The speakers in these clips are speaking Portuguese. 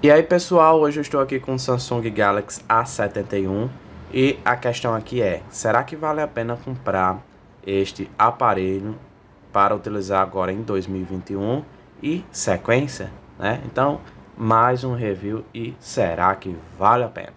E aí pessoal, hoje eu estou aqui com o Samsung Galaxy A71 e a questão aqui é, será que vale a pena comprar este aparelho para utilizar agora em 2021 e sequência, né? Então, mais um review e será que vale a pena?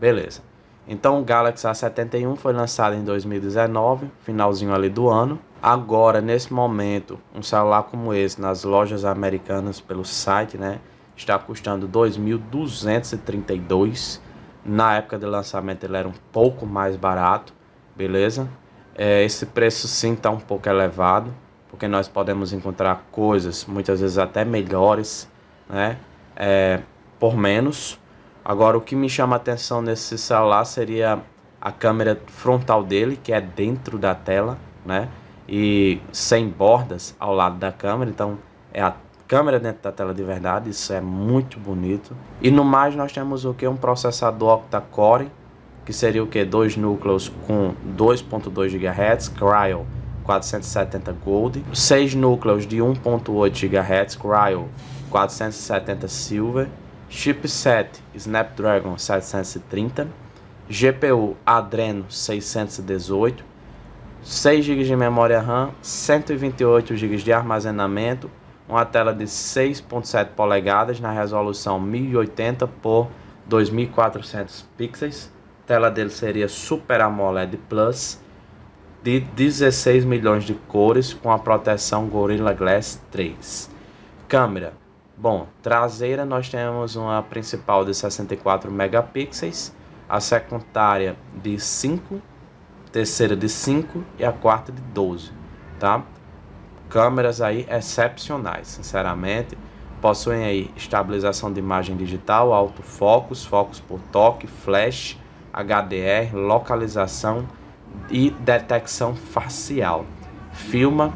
Beleza. Então o Galaxy A71 foi lançado em 2019, finalzinho ali do ano. Agora, nesse momento, um celular como esse nas lojas americanas pelo site, né? está custando 2.232. Na época de lançamento ele era um pouco mais barato, beleza? É, esse preço sim está um pouco elevado, porque nós podemos encontrar coisas, muitas vezes até melhores, né? É, por menos. Agora, o que me chama a atenção nesse celular seria a câmera frontal dele, que é dentro da tela, né? E sem bordas ao lado da câmera, então é a câmera dentro da tela de verdade, isso é muito bonito. E no mais nós temos o que? Um processador octa-core, que seria o que? Dois núcleos com 2.2 GHz, Cryo 470 Gold, seis núcleos de 1.8 GHz, Cryo 470 Silver, chipset Snapdragon 730, GPU Adreno 618, 6 GB de memória RAM, 128 GB de armazenamento uma tela de 6.7 polegadas na resolução 1080 por 2400 pixels. A tela dele seria Super AMOLED Plus de 16 milhões de cores com a proteção Gorilla Glass 3. Câmera. Bom, traseira nós temos uma principal de 64 megapixels, a secundária de 5, terceira de 5 e a quarta de 12, tá? câmeras aí excepcionais, sinceramente. Possuem aí estabilização de imagem digital, autofocos, focos por toque, flash, HDR, localização e detecção facial. Filma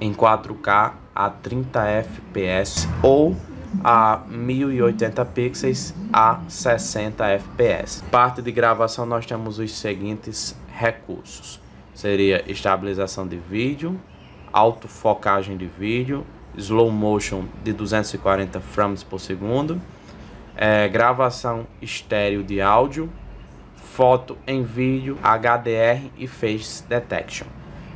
em 4K a 30 fps ou a 1080 pixels a 60 fps. Parte de gravação nós temos os seguintes recursos. Seria estabilização de vídeo, autofocagem de vídeo, slow motion de 240 frames por segundo, é, gravação estéreo de áudio, foto em vídeo, HDR e face detection.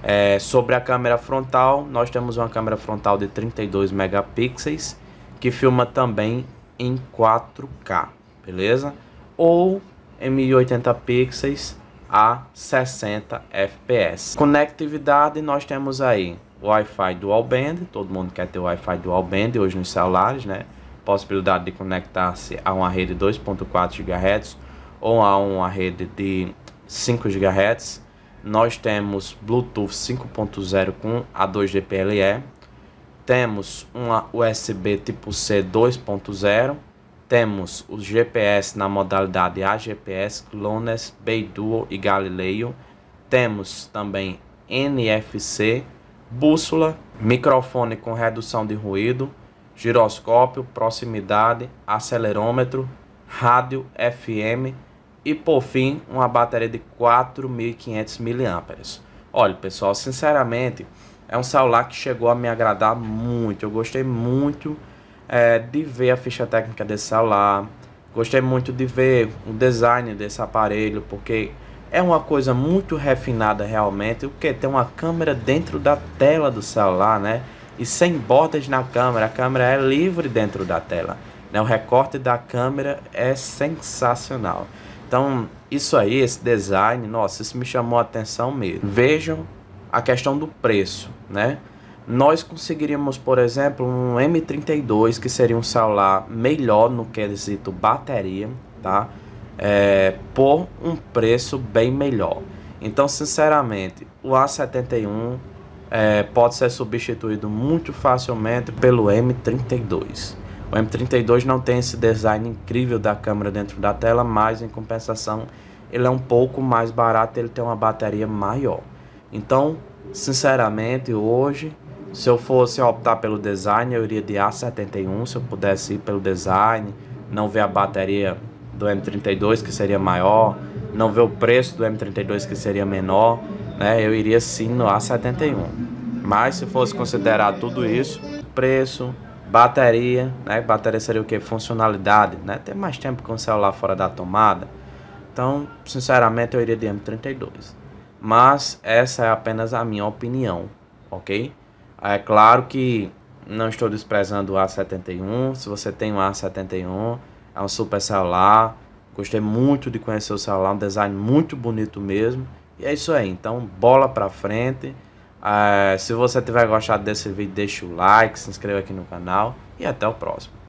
É, sobre a câmera frontal, nós temos uma câmera frontal de 32 megapixels que filma também em 4K, beleza? Ou em 1080 pixels a 60 fps. Conectividade nós temos aí Wi-Fi dual band, todo mundo quer ter Wi-Fi dual band hoje nos celulares, né? Possibilidade de conectar-se a uma rede 2.4 GHz ou a uma rede de 5 GHz. Nós temos Bluetooth 5.0 com A2 GPLE. Temos uma USB tipo C 2.0. Temos o GPS na modalidade AGPS, GLONASS, Beidou e Galileo. Temos também NFC bússola, microfone com redução de ruído, giroscópio, proximidade, acelerômetro, rádio FM e por fim uma bateria de 4.500 mAh. Olha pessoal, sinceramente é um celular que chegou a me agradar muito. Eu gostei muito é, de ver a ficha técnica desse celular, gostei muito de ver o design desse aparelho, porque é uma coisa muito refinada realmente, porque tem uma câmera dentro da tela do celular, né? E sem bordas na câmera, a câmera é livre dentro da tela. Né? O recorte da câmera é sensacional. Então, isso aí, esse design, nossa, isso me chamou a atenção mesmo. Vejam a questão do preço, né? Nós conseguiríamos, por exemplo, um M32, que seria um celular melhor no quesito bateria, tá? é, por um preço bem melhor. Então, sinceramente, o A71 é, pode ser substituído muito facilmente pelo M32. O M32 não tem esse design incrível da câmera dentro da tela, mas em compensação ele é um pouco mais barato, ele tem uma bateria maior. Então, sinceramente, hoje, se eu fosse optar pelo design, eu iria de A71, se eu pudesse ir pelo design, não ver a bateria do M32 que seria maior, não ver o preço do M32 que seria menor, né? Eu iria sim no A71. Mas se fosse considerar tudo isso, preço, bateria, né? Bateria seria o que? Funcionalidade, né? Ter mais tempo com o celular fora da tomada. Então, sinceramente, eu iria de M32. Mas essa é apenas a minha opinião, ok? É claro que não estou desprezando o A71. Se você tem um A71, é um super celular. Gostei muito de conhecer o celular, um design muito bonito mesmo. E é isso aí, então bola pra frente. É, se você tiver gostado desse vídeo, deixa o like, se inscreva aqui no canal e até o próximo.